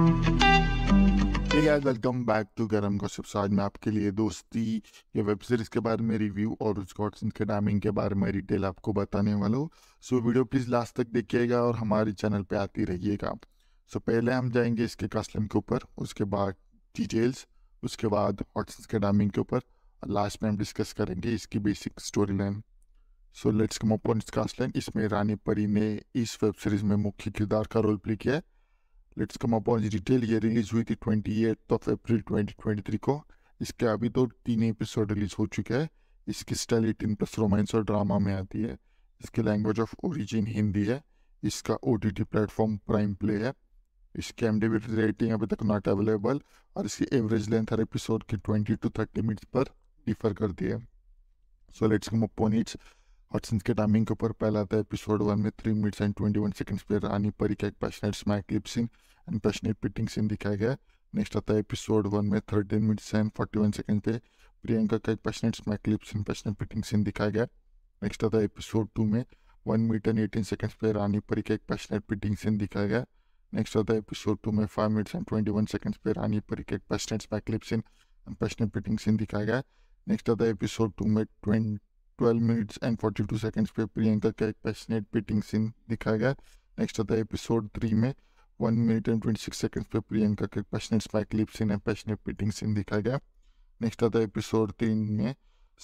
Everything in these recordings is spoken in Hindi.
welcome back to Garam gossips आज मैं आपके लिए दोस्ती या वेब सीरीज के बारे में रिव्यू और उसके ऑप्शन के टाइमिंग के बारे में डिटेल आपको बताने वाला हूँ सो वीडियो प्लीज़ लास्ट तक देखिएगा और हमारे चैनल पे आती रहिएगा सो पहले हम जाएंगे इसके कस्टम के ऊपर उसके बाद डिटेल्स उसके बाद हॉट्स के टाइमिंग के ऊपर और लास्ट में हम डिस्कस करेंगे इसकी basic story line so let's come on इसका इसमें रानी परी ने इस वेब सीरीज में मुख्य किरदार का रोल प्ले किया है लेट्स कम अपॉन डिटेल ये रिलीज हुई थी twenty eight of April twenty twenty three को इसके अभी तो तीन एपिसोड रिलीज हो चुके हैं इसकी स्टाइल एटीन प्लस रोमांस और ड्रामा में आती है इसकी लैंग्वेज ऑफ ओरिजिन हिंदी है इसका O T T platform Prime Play है इसके एम डी बी रेटिंग अभी तक नॉट अवेलेबल और इसकी एवरेज लेंथ हर एपिसोड के ट्वेंटी टू थर्टी मिनट्स पर डिफर करती है so let's come upon its और सिंस के टाइमिंग के ऊपर पहला था एपिसोड वन में three minutes and twenty one seconds पे रानी परी का एक passionate smack clip scene and passionate petting scene दिखाया गया नेक्स्ट आता है एपिसोड वन में thirteen minutes and forty one second पे प्रियंका का एक passionate smack clip scene passionate petting scene दिखाया गया नेक्स्ट आता है एपिसोड टू में one minute and eighteen seconds पे रानी परी का एक पैशनेट पिटिंग सीन दिखाया गया नेक्स्ट आता है एपिसोड टू में five minutes and twenty one seconds पे रानी परी का एक passionate smack clip scene and passionate petting scene दिखाया गया नेक्स्ट आता है एपिसोड टू में ट्वेंटी 12 minutes and 42 seconds पे प्रियंका का एक पैशनेट पिटिंग सीन दिखाया गया नेक्स्ट आता है एपिसोड थ्री में one minute and twenty six seconds पे प्रियंका का एक passionate spike lip scene and passionate petting scene दिखाया गया नेक्स्ट आता है एपिसोड तीन में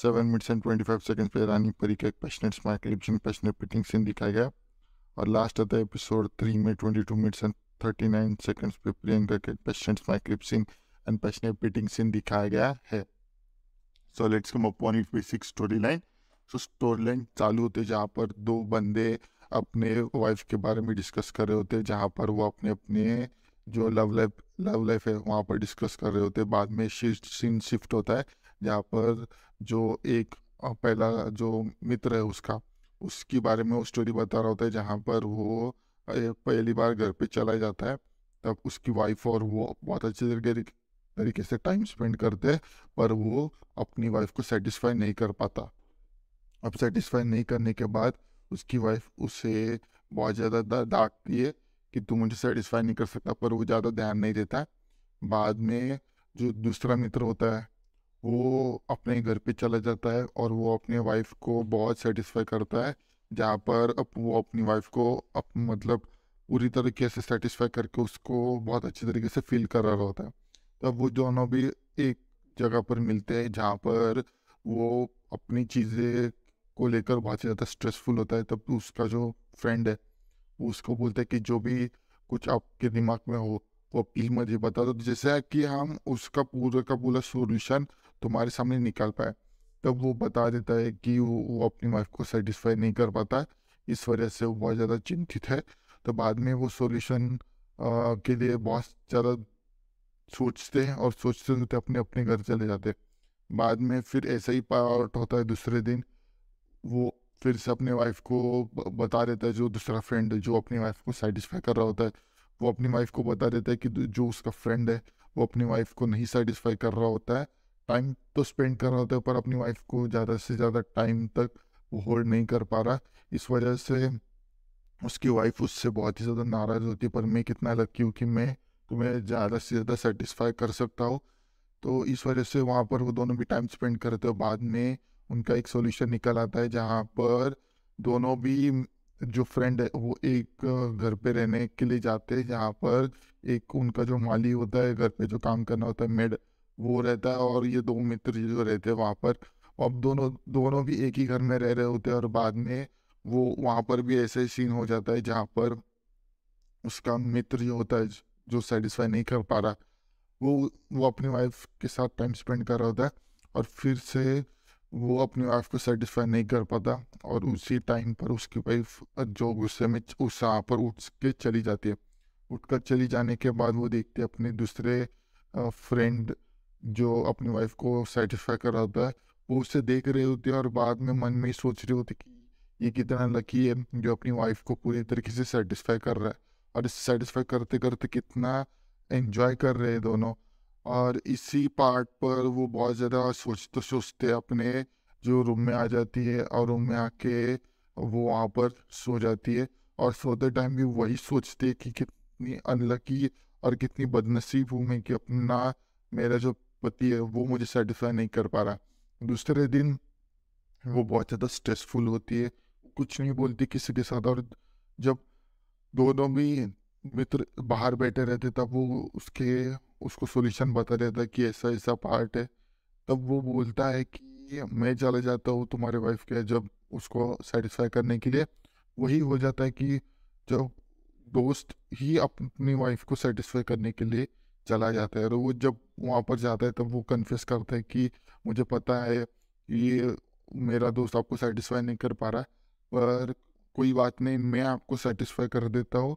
seven minutes and twenty five seconds पे रानी परी का एक passionate spike lip scene passionate petting scene दिखाया गया और लास्ट आता है एपिसोड थ्री में twenty two minutes and thirty nine seconds पे प्रियंका का एक passionate spike lip scene and passionate petting scene दिखाया गया है so let's come upon it basic story line स्टोरलैंड चालू होते जहाँ पर दो बंदे अपने वाइफ के बारे में डिस्कस कर रहे होते जहाँ पर वो अपने अपने जो लव लाइफ लव लाइफ है वहाँ पर डिस्कस कर रहे होते बाद में शिफ्ट सीन शिफ्ट होता है जहाँ पर जो एक पहला जो मित्र है उसका उसके बारे में वो स्टोरी बता रहा होता है जहाँ पर वो पहली बार घर पे चला जाता है तब उसकी वाइफ और वो बहुत अच्छे तरीके तरीके से टाइम स्पेंड करते हैं पर वो अपनी वाइफ को सेटिस्फाई नहीं कर पाता अब सेटिस्फाई नहीं करने के बाद उसकी वाइफ उसे बहुत ज़्यादा डांटती है कि तू मुझे सेटिस्फाई नहीं कर सकता पर वो ज़्यादा ध्यान नहीं देता है बाद में जो दूसरा मित्र होता है वो अपने घर पे चला जाता है और वो अपने वाइफ को बहुत सेटिस्फाई करता है जहाँ पर अब वो अपनी वाइफ को अप मतलब पूरी तरीके से सेटिस्फाई करके उसको बहुत अच्छे तरीके से फील कर रहा होता है तब वो दोनों भी एक जगह पर मिलते हैं जहाँ पर वो अपनी चीज़ें को लेकर बहुत ज़्यादा स्ट्रेसफुल होता है तब उसका जो फ्रेंड है वो उसको बोलता है कि जो भी कुछ आपके दिमाग में हो वो अपील मुझे बता दो जैसे कि हम उसका पूरा का पूरा सोल्यूशन तुम्हारे सामने निकाल पाए तब वो बता देता है कि वो, वो अपनी वाइफ को सेटिस्फाई नहीं कर पाता है इस वजह से वो बहुत ज़्यादा चिंतित है तो बाद में वो सोल्यूशन के लिए बहुत ज़्यादा सोचते हैं और सोचते सोचते अपने अपने घर चले जाते हैं बाद में फिर ऐसा ही पार्ट होता है दूसरे दिन वो फिर से अपने वाइफ को बता देता है जो दूसरा फ्रेंड है जो अपनी वाइफ को सेटिस्फाई कर रहा होता है वो अपनी वाइफ को बता देता है कि जो उसका फ्रेंड है वो अपनी वाइफ को नहीं सेटिस्फाई कर रहा होता है टाइम तो स्पेंड कर रहा होता है पर अपनी वाइफ को ज़्यादा से ज़्यादा टाइम तक वो होल्ड नहीं कर पा रहा इस वजह से उसकी वाइफ उससे बहुत ही ज़्यादा नाराज़ होती है पर मैं कितना लकी हूँ कि मैं तुम्हें ज़्यादा से ज़्यादा सेटिस्फाई कर सकता हूँ तो इस वजह से वहाँ पर वो दोनों भी टाइम स्पेंड करते हो बाद में उनका एक सॉल्यूशन निकल आता है जहाँ पर दोनों भी जो फ्रेंड है वो एक घर पे रहने के लिए जाते हैं जहाँ पर एक उनका जो माली होता है घर पे जो काम करना होता है मेड वो रहता है और ये दो मित्र जो रहते हैं वहाँ पर अब दोनों दोनों भी एक ही घर में रह रहे होते हैं और बाद में वो वहाँ पर भी ऐसे सीन हो जाता है जहाँ पर उसका मित्र जो होता है जो सेटिस्फाई नहीं कर पा रहा वो वो अपनी वाइफ के साथ टाइम स्पेंड कर रहा होता है और फिर से वो अपनी वाइफ को सेटिस्फाई नहीं कर पाता और उसी टाइम पर उसकी वाइफ जो गुस्से में उस पर उठ के चली जाती है उठकर चली जाने के बाद वो देखते हैं अपने दूसरे फ्रेंड जो अपनी वाइफ को सेटिस्फाई कर रहा होता है वो उसे देख रहे होते हैं और बाद में मन में ही सोच रहे होते कि ये कितना लकी है जो अपनी वाइफ को पूरे तरीके से सेटिस्फाई कर रहा है और इसे सेटिस्फाई करते करते कितना एंजॉय कर रहे हैं दोनों और इसी पार्ट पर वो बहुत ज़्यादा तो सोचते सोचते अपने जो रूम में आ जाती है और रूम में आके वो वहाँ पर सो जाती है और सोते टाइम भी वही सोचती है कि कितनी अनलकी और कितनी बदनसीब हूँ मैं कि अपना मेरा जो पति है वो मुझे सेटिस्फाई नहीं कर पा रहा दूसरे दिन वो बहुत ज़्यादा स्ट्रेसफुल होती है कुछ नहीं बोलती किसी के साथ और जब दोनों भी मित्र बाहर बैठे रहते तब वो उसके उसको सोल्यूशन बता देता है कि ऐसा ऐसा पार्ट है तब वो बोलता है कि मैं चला जाता हूँ तुम्हारे वाइफ के जब उसको सेटिस्फाई करने के लिए वही हो जाता है कि जब दोस्त ही अपनी वाइफ को सेटिस्फाई करने के लिए चला जाता है और वो जब वहाँ पर जाता है तब वो कन्फ्यूज करता है कि मुझे पता है ये मेरा दोस्त आपको सेटिस्फाई नहीं कर पा रहा पर कोई बात नहीं मैं आपको सेटिस्फाई कर देता हूँ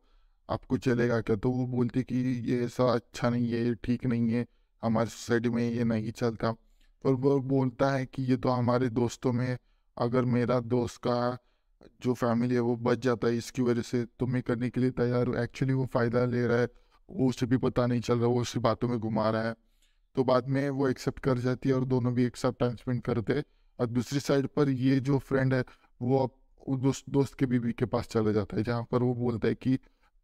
आपको चलेगा क्या तो वो बोलते कि ये ऐसा अच्छा नहीं है ये ठीक नहीं है हमारी सोसाइटी में ये नहीं चलता पर वो बोलता है कि ये तो हमारे दोस्तों में अगर मेरा दोस्त का जो फैमिली है वो बच जाता है इसकी वजह से तो मैं करने के लिए तैयार हूँ एक्चुअली वो फ़ायदा ले रहा है वो उसे भी पता नहीं चल रहा वो उसकी बातों में घुमा रहा है तो बाद में वो एक्सेप्ट कर जाती है और दोनों भी एक साथ टाइम स्पेंड करते हैं और दूसरी साइड पर ये जो फ्रेंड है वो अब दोस्त दोस्त के बीवी के पास चला जाता है जहाँ पर वो बोलता है कि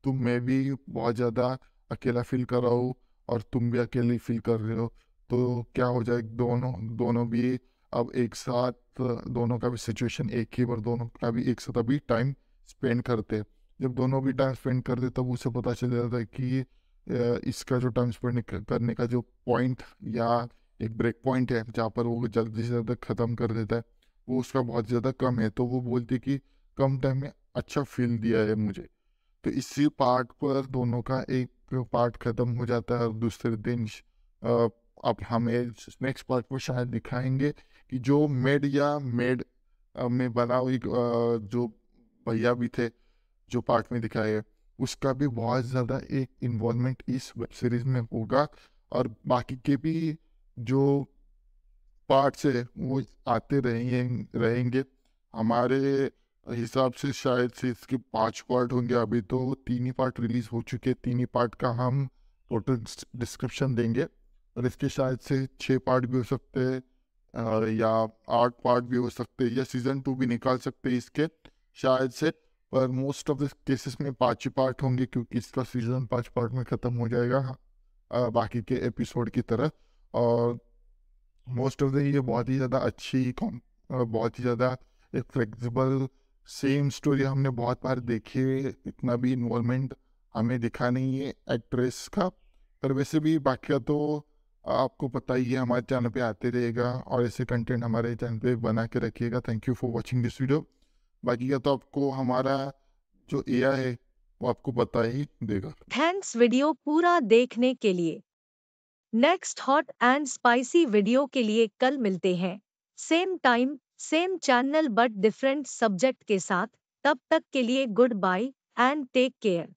तो मैं भी बहुत ज़्यादा अकेला फील कर रहा हूँ और तुम भी अकेले फील कर रहे हो तो क्या हो जाए दोनों दोनों भी अब एक साथ दोनों का भी सिचुएशन एक ही पर दोनों का भी एक साथ अभी टाइम स्पेंड करते जब दोनों भी टाइम स्पेंड करते तब उसे पता चल जाता है कि इसका जो टाइम स्पेंड करने का जो पॉइंट या एक ब्रेक पॉइंट है जहाँ पर वो जल्दी से ज़्यादा ख़त्म कर देता है वो उसका बहुत ज़्यादा कम है तो वो बोलती कि कम टाइम में अच्छा फील दिया है मुझे तो इसी पार्ट पर दोनों का एक पार्ट खत्म हो जाता है और दूसरे दिन अब हमें नेक्स्ट पार्ट को शायद दिखाएंगे कि जो मेड या मेड में बना हुई जो भैया भी थे जो पार्ट में दिखाए उसका भी बहुत ज़्यादा एक इन्वॉल्वमेंट इस वेब सीरीज में होगा और बाकी के भी जो पार्ट्स है वो आते रहेंगे रहेंगे हमारे हिसाब से शायद से इसके पांच पार्ट होंगे अभी तो तीन ही पार्ट रिलीज हो चुके हैं तीन ही पार्ट का हम टोटल डिस्क्रिप्शन देंगे और इसके शायद से छः पार्ट भी हो सकते हैं या आठ पार्ट भी हो सकते हैं या सीजन टू भी निकाल सकते हैं इसके शायद से पर मोस्ट ऑफ द केसेस में पाँच ही पार्ट होंगे क्योंकि इसका सीजन पाँच पार्ट में ख़त्म हो जाएगा बाकी के एपिसोड की तरह और मोस्ट ऑफ द ये बहुत ही ज़्यादा अच्छी बहुत ही ज़्यादा एक फ्लेक्सिबल सेम स्टोरी हमने बहुत बार देखी है इतना भी इन्वॉल्वमेंट हमें दिखा नहीं है एक्ट्रेस का पर वैसे भी बाकी तो आपको पता ही है हमारे चैनल पे आते रहेगा और ऐसे कंटेंट हमारे चैनल पे बना के रखिएगा thank you for watching this video बाकी का तो आपको हमारा जो एया है वो आपको पता ही देगा थैंक्स वीडियो पूरा देखने के लिए next hot and spicy video के लिए कल मिलते हैं same time same channel but different subject के साथ तब तक के लिए good bye and take care